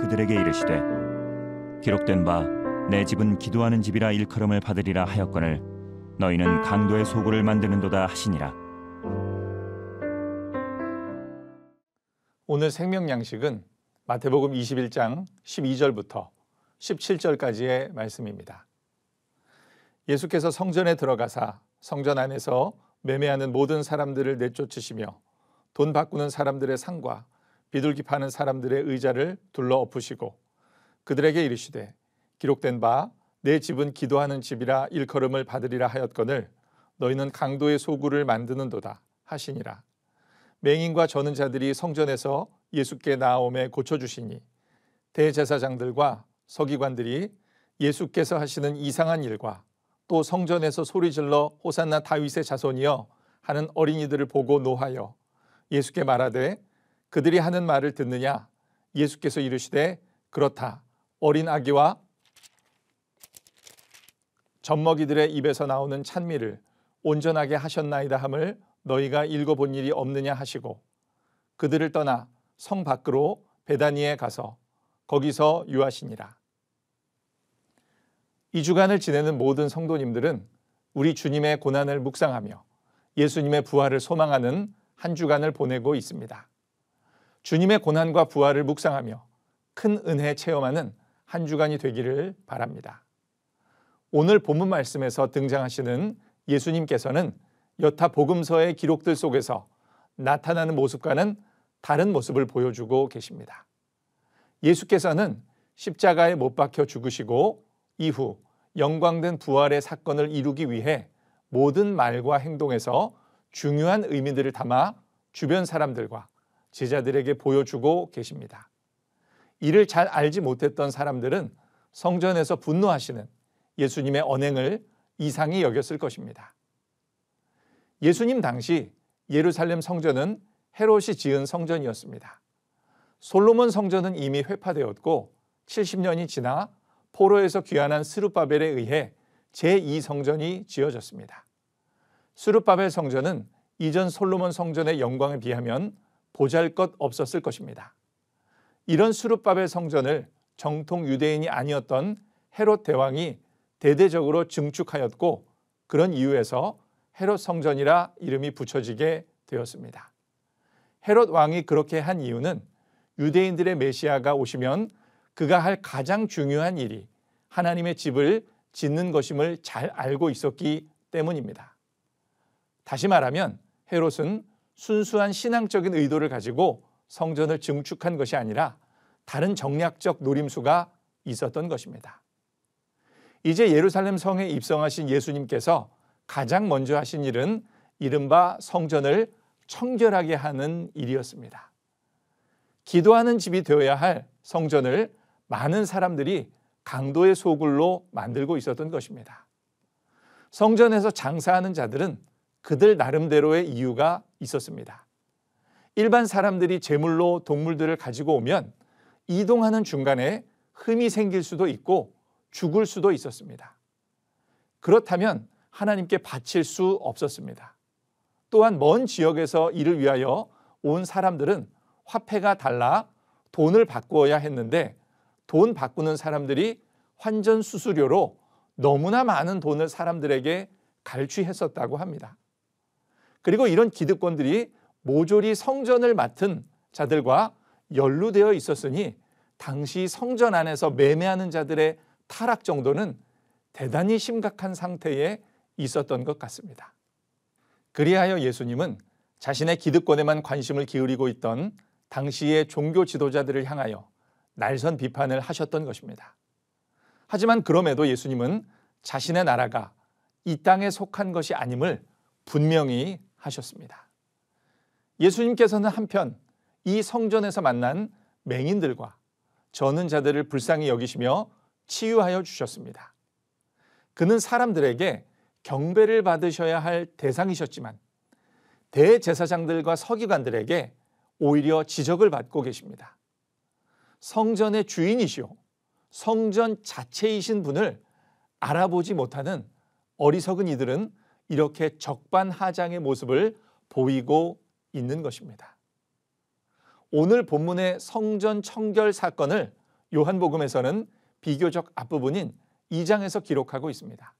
그들에게 이르시되 기록된 바 내 집은 기도하는 집이라 일컬음을 받으리라 하였거늘 너희는 강도의 소굴을 만드는도다 하시니라 오늘 생명 양식은 마태복음 21장 12절부터 17절까지의 말씀입니다. 예수께서 성전에 들어가사 성전 안에서 매매하는 모든 사람들을 내쫓으시며 돈 바꾸는 사람들의 상과 비둘기 파는 사람들의 의자를 둘러 엎으시고 그들에게 이르시되 기록된 바 내 집은 기도하는 집이라 일컬음을 받으리라 하였거늘 너희는 강도의 소굴을 만드는도다 하시니라 맹인과 저는 자들이 성전에서 예수께 나옴에 고쳐 주시니 대제사장들과 서기관들이 예수께서 하시는 이상한 일과 또 성전에서 소리질러 호산나 다윗의 자손이여 하는 어린이들을 보고 노하여 예수께 말하되 그들이 하는 말을 듣느냐? 예수께서 이르시되 그렇다. 어린 아기와 젖먹이들의 입에서 나오는 찬미를 온전하게 하셨나이다 함을 너희가 읽어본 일이 없느냐 하시고 그들을 떠나 성 밖으로 베다니에 가서 거기서 유하시니라. 이 주간을 지내는 모든 성도님들은 우리 주님의 고난을 묵상하며 예수님의 부활을 소망하는 한 주간을 보내고 있습니다. 주님의 고난과 부활을 묵상하며 큰 은혜 체험하는 한 주간이 되기를 바랍니다. 오늘 본문 말씀에서 등장하시는 예수님께서는 여타 복음서의 기록들 속에서 나타나는 모습과는 다른 모습을 보여주고 계십니다. 예수께서는 십자가에 못 박혀 죽으시고 이후 영광된 부활의 사건을 이루기 위해 모든 말과 행동에서 중요한 의미들을 담아 주변 사람들과 제자들에게 보여주고 계십니다. 이를 잘 알지 못했던 사람들은 성전에서 분노하시는 예수님의 언행을 이상히 여겼을 것입니다. 예수님 당시 예루살렘 성전은 헤롯이 지은 성전이었습니다. 솔로몬 성전은 이미 회파되었고 70년이 지나 포로에서 귀환한 스룹바벨에 의해 제2성전이 지어졌습니다. 스룹바벨 성전은 이전 솔로몬 성전의 영광에 비하면 보잘 것 없었을 것입니다. 이런 수룻밥의 성전을 정통 유대인이 아니었던 헤롯 대왕이 대대적으로 증축하였고 그런 이유에서 헤롯 성전이라 이름이 붙여지게 되었습니다. 헤롯 왕이 그렇게 한 이유는 유대인들의 메시아가 오시면 그가 할 가장 중요한 일이 하나님의 집을 짓는 것임을 잘 알고 있었기 때문입니다. 다시 말하면 헤롯은 순수한 신앙적인 의도를 가지고 성전을 증축한 것이 아니라 다른 정략적 노림수가 있었던 것입니다. 이제 예루살렘 성에 입성하신 예수님께서 가장 먼저 하신 일은 이른바 성전을 청결하게 하는 일이었습니다. 기도하는 집이 되어야 할 성전을 많은 사람들이 강도의 소굴로 만들고 있었던 것입니다. 성전에서 장사하는 자들은 그들 나름대로의 이유가 있었습니다. 일반 사람들이 제물로 동물들을 가지고 오면 이동하는 중간에 흠이 생길 수도 있고 죽을 수도 있었습니다. 그렇다면 하나님께 바칠 수 없었습니다. 또한 먼 지역에서 이를 위하여 온 사람들은 화폐가 달라 돈을 바꾸어야 했는데 돈 바꾸는 사람들이 환전 수수료로 너무나 많은 돈을 사람들에게 갈취했었다고 합니다. 그리고 이런 기득권들이 모조리 성전을 맡은 자들과 연루되어 있었으니 당시 성전 안에서 매매하는 자들의 타락 정도는 대단히 심각한 상태에 있었던 것 같습니다. 그리하여 예수님은 자신의 기득권에만 관심을 기울이고 있던 당시의 종교 지도자들을 향하여 날선 비판을 하셨던 것입니다. 하지만 그럼에도 예수님은 자신의 나라가 이 땅에 속한 것이 아님을 분명히 하셨습니다. 예수님께서는 한편 이 성전에서 만난 맹인들과 저는 자들을 불쌍히 여기시며 치유하여 주셨습니다. 그는 사람들에게 경배를 받으셔야 할 대상이셨지만 대제사장들과 서기관들에게 오히려 지적을 받고 계십니다. 성전의 주인이시오 성전 자체이신 분을 알아보지 못하는 어리석은 이들은 이렇게 적반하장의 모습을 보이고 있는 것입니다. 오늘 본문의 성전 청결 사건을 요한복음에서는 비교적 앞부분인 2장에서 기록하고 있습니다.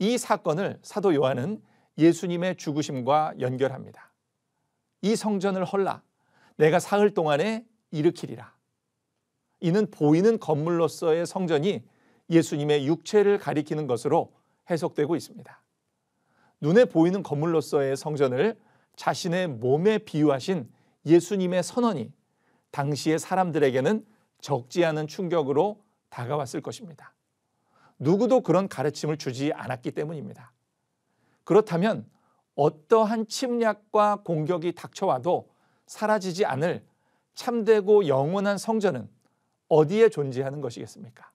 이 사건을 사도 요한은 예수님의 죽으심과 연결합니다. 이 성전을 헐라 내가 사흘 동안에 일으키리라. 이는 보이는 건물로서의 성전이 예수님의 육체를 가리키는 것으로 해석되고 있습니다. 눈에 보이는 건물로서의 성전을 자신의 몸에 비유하신 예수님의 선언이 당시의 사람들에게는 적지 않은 충격으로 다가왔을 것입니다. 누구도 그런 가르침을 주지 않았기 때문입니다. 그렇다면 어떠한 침략과 공격이 닥쳐와도 사라지지 않을 참되고 영원한 성전은 어디에 존재하는 것이겠습니까?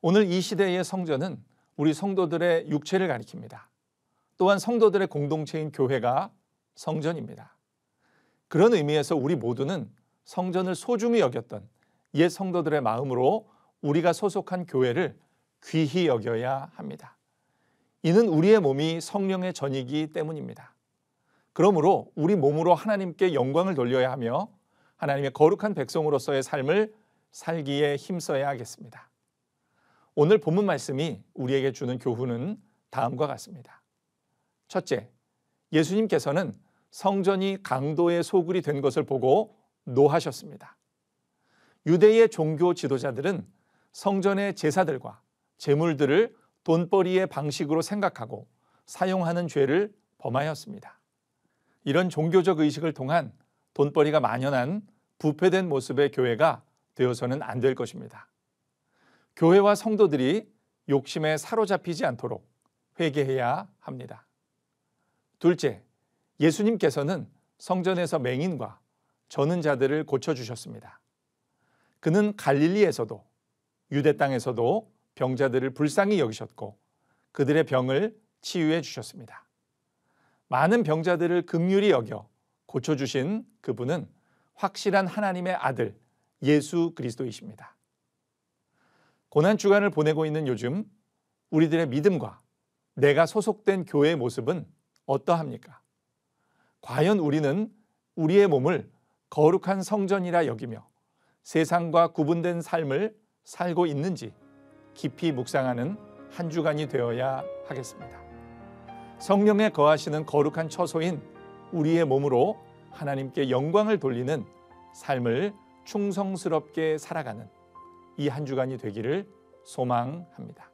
오늘 이 시대의 성전은 우리 성도들의 육체를 가리킵니다. 또한 성도들의 공동체인 교회가 성전입니다. 그런 의미에서 우리 모두는 성전을 소중히 여겼던 옛 성도들의 마음으로 우리가 소속한 교회를 귀히 여겨야 합니다. 이는 우리의 몸이 성령의 전이기 때문입니다. 그러므로 우리 몸으로 하나님께 영광을 돌려야 하며 하나님의 거룩한 백성으로서의 삶을 살기에 힘써야 하겠습니다. 오늘 본문 말씀이 우리에게 주는 교훈은 다음과 같습니다. 첫째, 예수님께서는 성전이 강도의 소굴이 된 것을 보고 노하셨습니다. 유대의 종교 지도자들은 성전의 제사들과 재물들을 돈벌이의 방식으로 생각하고 사용하는 죄를 범하였습니다. 이런 종교적 의식을 통한 돈벌이가 만연한 부패된 모습의 교회가 되어서는 안 될 것입니다. 교회와 성도들이 욕심에 사로잡히지 않도록 회개해야 합니다. 둘째, 예수님께서는 성전에서 맹인과 저는 자들을 고쳐주셨습니다. 그는 갈릴리에서도 유대 땅에서도 병자들을 불쌍히 여기셨고 그들의 병을 치유해 주셨습니다. 많은 병자들을 극률히 여겨 고쳐주신 그분은 확실한 하나님의 아들 예수 그리스도이십니다. 고난 주간을 보내고 있는 요즘 우리들의 믿음과 내가 소속된 교회의 모습은 어떠합니까? 과연 우리는 우리의 몸을 거룩한 성전이라 여기며 세상과 구분된 삶을 살고 있는지 깊이 묵상하는 한 주간이 되어야 하겠습니다. 성령에 거하시는 거룩한 처소인 우리의 몸으로 하나님께 영광을 돌리는 삶을 충성스럽게 살아가는 이 한 주간이 되기를 소망합니다.